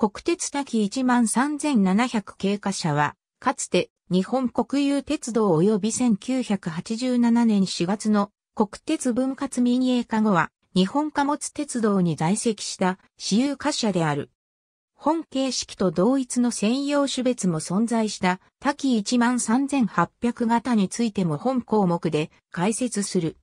国鉄滝13700経過者は、かつて日本国有鉄道及び1987年4月の国鉄分割民営化後は、日本貨物鉄道に在籍した私有貨車である。本形式と同一の専用種別も存在した滝13800型についても本項目で解説する。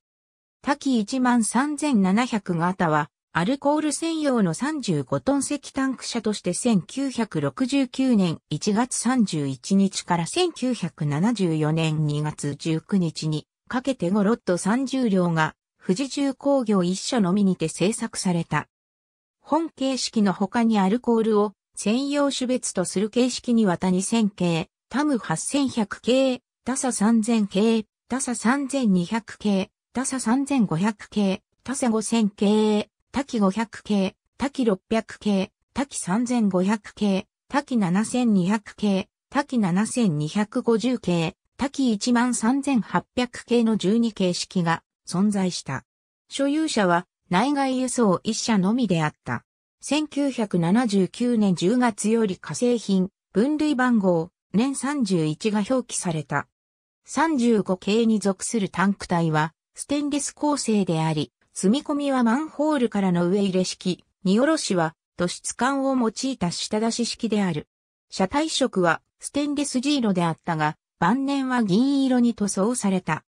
滝13700型はアルコール専用の35トン石タンク車として1969年1月31日から1974年2月19日にかけて5ロット30両が富士重工業一社のみにて製作された。本形式の他にアルコールを専用種別とする形式にはた、2000系、タム8100系、ダサ3000系、ダサ3200系、ダサ3500系、タサ5000系、多岐500系、多岐600系、多岐3500系、多岐7200系、多岐7250系、多岐13800系の12形式が存在した。所有者は内外輸送1社のみであった。1979年10月より化成品、分類番号、年31が表記された。35系に属するタンク体は、ステンレス構成であり、積み込みはマンホールからの上入れ式、荷下ろしは都市管を用いた下出し式である。車体色はステンレスジーロであったが、晩年は銀色に塗装された。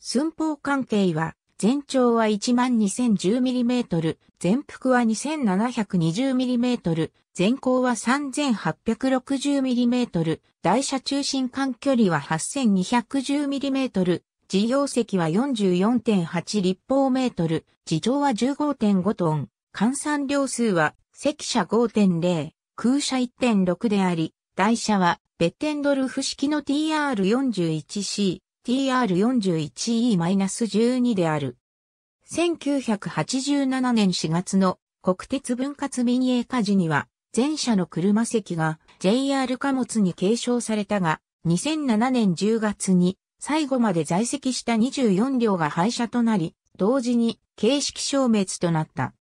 寸法関係は、全長は 12,010mm、全幅は 2,720mm、全高は 3,860mm、台車中心間距離は 8,210mm、事業席は44.8立方メートル、地上は15.5トン、換算量数は積車5.0、空車1.6であり、台車はベッテンドルフ式の TR41C、TR41E-12 である。1987年4月の国鉄分割民営化時には、全車の車席が JR 貨物に継承されたが、2007年10月に最後まで在籍した24両が廃車となり、同時に形式消滅となった。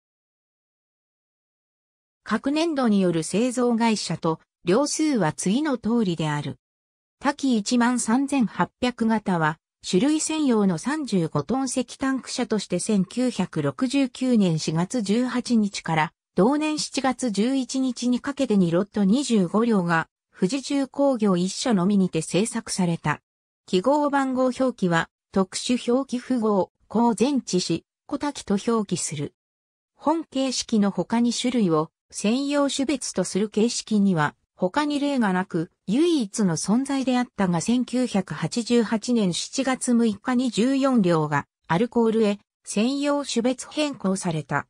各年度による製造会社と両数は次の通りである。多機13800型は種類専用の35トン石タク車として1969年4月18日から同年7月11日にかけてにロット25両が富士重工業1社のみにて製作された。記号番号表記は、特殊表記符号、高前置詞、小滝と表記する。本形式の他に種類を専用種別とする形式には他に例がなく唯一の存在であったが1988年7月6日に14両がアルコールへ専用種別変更された。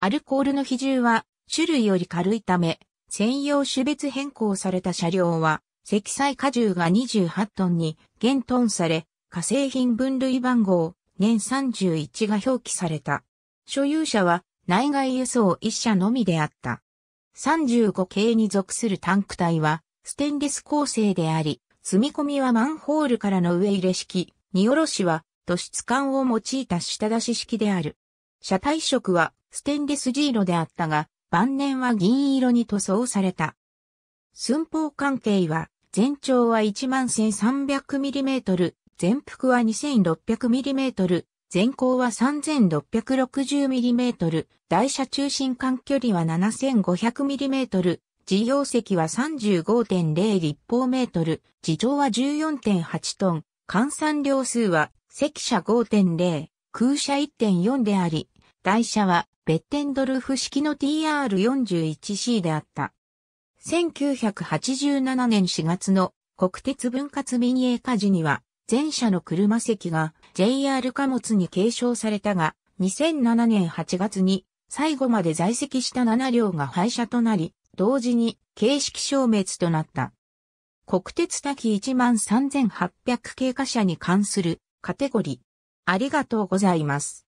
アルコールの比重は種類より軽いため専用種別変更された車両は積載荷重が28トンに減トンされ、化成品分類番号、年31が表記された。所有者は内外輸送1社のみであった。35系に属するタンク体はステンレス構成であり、積み込みはマンホールからの上入れ式、荷下ろしは土質管を用いた下出し式である。車体色はステンレスジーロであったが、晩年は銀色に塗装された。寸法関係は全長は 11,300mm、全幅は 2,600mm、全高は 3,660mm、台車中心間距離は 7,500mm、自業席は35.0立方メートル、自重は14.8トン、換算量数は席車5.0、空車1.4であり、台車はベッテンドルフ式の TR41C であった。1987年4月の国鉄分割民営化時には、全社の車席が JR 貨物に継承されたが、2007年8月に最後まで在籍した7両が廃車となり、同時に形式消滅となった。国鉄多岐13800経過車に関するカテゴリー。ありがとうございます。